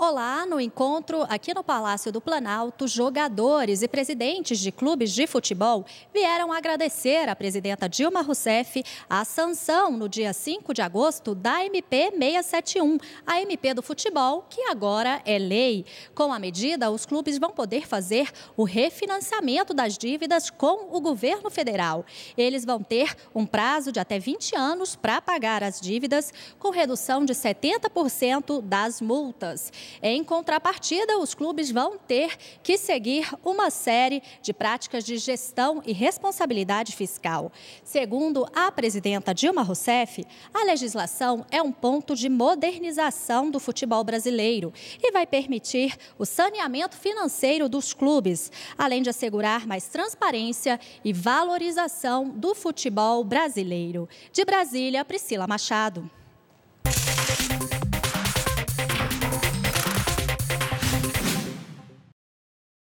Olá, no encontro aqui no Palácio do Planalto, jogadores e presidentes de clubes de futebol vieram agradecer à presidenta Dilma Rousseff a sanção no dia 5 de agosto da MP 671, a MP do futebol, que agora é lei. Com a medida, os clubes vão poder fazer o refinanciamento das dívidas com o governo federal. Eles vão ter um prazo de até 20 anos para pagar as dívidas, com redução de 70% das multas. Em contrapartida, os clubes vão ter que seguir uma série de práticas de gestão e responsabilidade fiscal. Segundo a presidenta Dilma Rousseff, a legislação é um ponto de modernização do futebol brasileiro e vai permitir o saneamento financeiro dos clubes, além de assegurar mais transparência e valorização do futebol brasileiro. De Brasília, Priscila Machado.